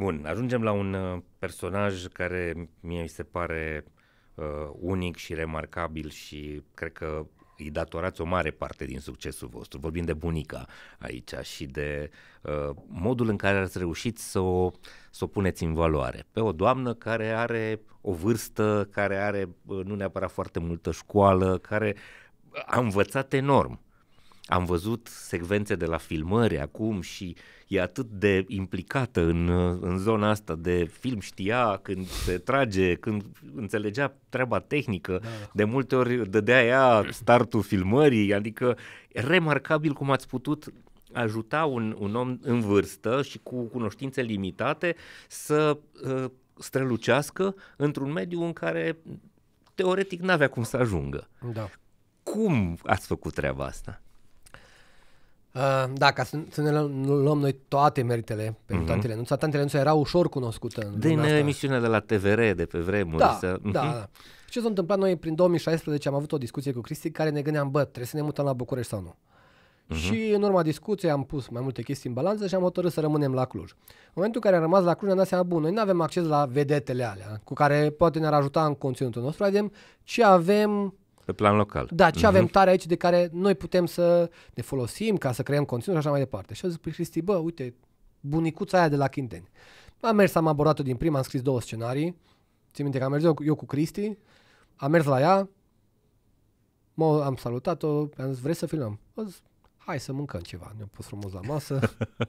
Bun, ajungem la un uh, personaj care mie mi se pare uh, unic și remarcabil și cred că îi datorați o mare parte din succesul vostru. Vorbim de bunica aici și de uh, modul în care ați reușit să o, să o puneți în valoare. Pe o doamnă care are o vârstă, care are uh, nu neapărat foarte multă școală, care a învățat enorm am văzut secvențe de la filmări acum și e atât de implicată în, în zona asta de film, știa când se trage, când înțelegea treaba tehnică, da. da. de multe ori dădea ea startul filmării, adică remarcabil cum ați putut ajuta un, un om în vârstă și cu cunoștințe limitate să uh, strălucească într-un mediu în care teoretic n-avea cum să ajungă. Da. Cum ați făcut treaba asta? Uh, da, ca să, să ne luăm noi toate meritele pentru uh-huh. Mhm. toate Nuța. Toate Nuța era ușor cunoscută în Din emisiunea de la TVR de pe vremuri. Da, să... da, da. Ce s-a întâmplat noi prin 2016 am avut o discuție cu Cristi care ne gândeam, bă, trebuie să ne mutăm la București sau nu. Uh-huh. Și în urma discuției am pus mai multe chestii în balanță și am hotărât să rămânem la Cluj. În momentul în care am rămas la Cluj ne-am dat seama, bun, noi nu avem acces la vedetele alea cu care poate ne-ar ajuta în conținutul nostru, avem ce avem pe plan local. Da, ce avem mhm. tare aici de care noi putem să ne folosim ca să creăm conținut și așa mai departe. Și au zis, păi, Cristi, bă, uite, bunicuța aia de la Chinteni. Am mers, am abordat-o din prima, am scris două scenarii. Țin minte că am mers eu, eu cu Cristi, am mers la ea, mă, am salutat-o, am zis, vrei să filmăm? A zis, hai să mâncăm ceva. Ne-am pus frumos la masă.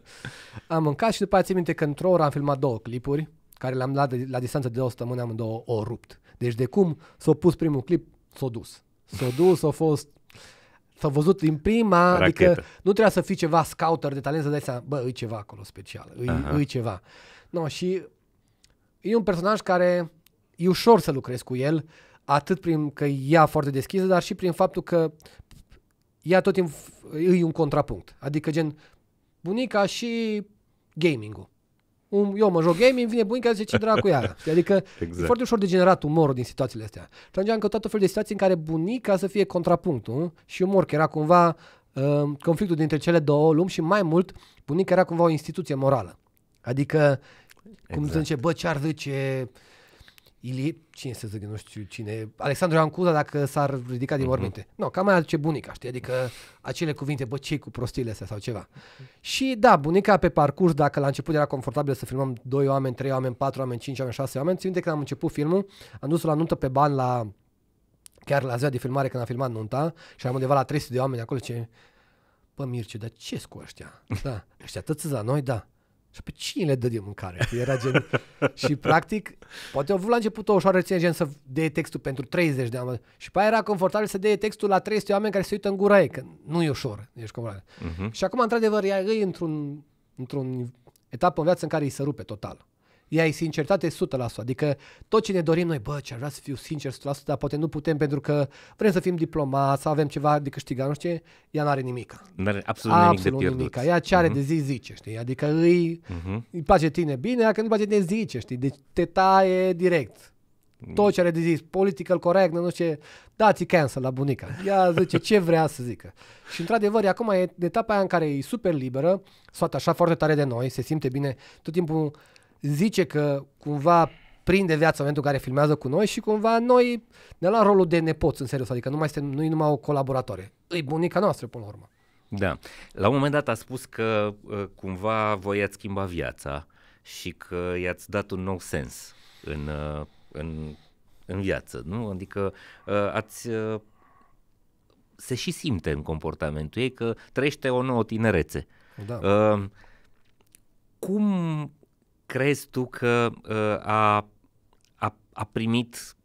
am mâncat și după aceea țin minte că într-o oră am filmat două clipuri, care le-am luat de, la distanță de o săptămână amândouă o rupt. Deci de cum s-a pus primul clip, s-a dus. S-a dus, a fost s-a văzut din prima, adică Rachetă. adică nu trebuia să fii ceva scouter de talent să dai seama, bă, e ceva acolo special, e, e ceva. No, și e un personaj care e ușor să lucrezi cu el, atât prin că e ea foarte deschisă, dar și prin faptul că ea tot timpul e un contrapunct. Adică gen bunica și gaming-ul un, eu mă joc îmi vine bunica, zice ce dracu ea. aia. Adică exact. e foarte ușor de generat umorul din situațiile astea. Și atunci am căutat o fel de situații în care bunica să fie contrapunctul și umor, că era cumva uh, conflictul dintre cele două lumi și mai mult, bunica era cumva o instituție morală. Adică, cum exact. zice, bă, ce ar zice Ili cine să zic, nu știu cine, Alexandru Ancuza dacă s-ar ridica din mhm. morminte. Uh-huh. Nu, no, cam mai aduce bunica, știi, adică acele cuvinte, bă, ce cu prostiile astea sau ceva. Uh-huh. Și da, bunica pe parcurs, dacă la început era confortabil să filmăm doi oameni, trei oameni, patru oameni, cinci oameni, șase oameni, țin când am început filmul, am dus la nuntă pe bani la, chiar la ziua de filmare când am filmat nunta și am undeva la 300 de oameni acolo ce, bă Mirce, dar ce cu ăștia? Da, ăștia tăți la noi, da. Și pe cine le dă de mâncare? Era gen... și practic, poate au vrut la început o ușoară ține gen să dea textul pentru 30 de ani. Și pe aia era confortabil să dea textul la 300 oameni care se uită în gura ei, că nu e ușor, ești Uh-huh. Mhm. Și acum, într-adevăr, ea e într-un, într-un etapă în viață în care îi se rupe total ea e sinceritate 100%. Adică tot ce ne dorim noi, bă, ce vrea să fiu sincer 100%, dar poate nu putem pentru că vrem să fim diplomați, să avem ceva de câștigat, nu știu ce, ea nu are nimic. Nu are absolut, nimic de Nimica. Ea ce are uh-huh. de zi zice, știi? Adică îi, uh-huh. îi place tine bine, dacă nu place tine zice, știi? Deci te taie direct tot ce are de zis, political correct, nu știu ce, dați cancel la bunica. Ea zice ce vrea să zică. Și într-adevăr, acum e etapa aia în care e super liberă, soată așa foarte tare de noi, se simte bine, tot timpul zice că cumva prinde viața în momentul în care filmează cu noi și cumva noi ne luăm rolul de nepoți în serios, adică nu mai este, nu numai o colaboratoare, e bunica noastră până la urmă. Da. La un moment dat a spus că uh, cumva voi ați schimba viața și că i-ați dat un nou sens în, uh, în, în viață, nu? Adică uh, ați se și simte în comportamentul ei că trăiește o nouă tinerețe. Da. Uh, cum crezi tu că uh, a, a, a primit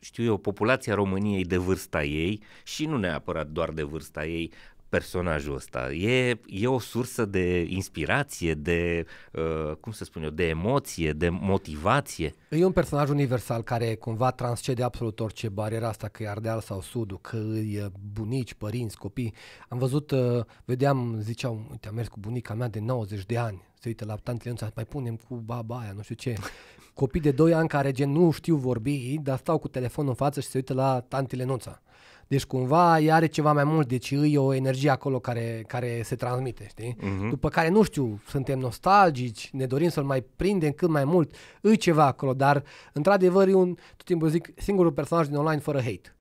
știu eu, populația României de vârsta ei și nu neapărat doar de vârsta ei, personajul ăsta. E, e o sursă de inspirație, de, uh, cum să spun eu, de emoție, de motivație. E un personaj universal care cumva transcede absolut orice bariera asta, că e Ardeal sau Sudul, că e uh, bunici, părinți, copii. Am văzut, uh, vedeam, ziceau, uite, am mers cu bunica mea de 90 de ani, se uită la tantele nu mai punem cu baba aia, nu știu ce. Copii de 2 ani care gen nu știu vorbi, dar stau cu telefonul în față și se uită la tantele Nuța. Deci cumva ea are ceva mai mult, deci îi o energie acolo care, care se transmite, știi? Uh-huh. După care, nu știu, suntem nostalgici, ne dorim să-l mai prindem cât mai mult, îi ceva acolo, dar într-adevăr e un, tot timpul zic, singurul personaj din online fără hate.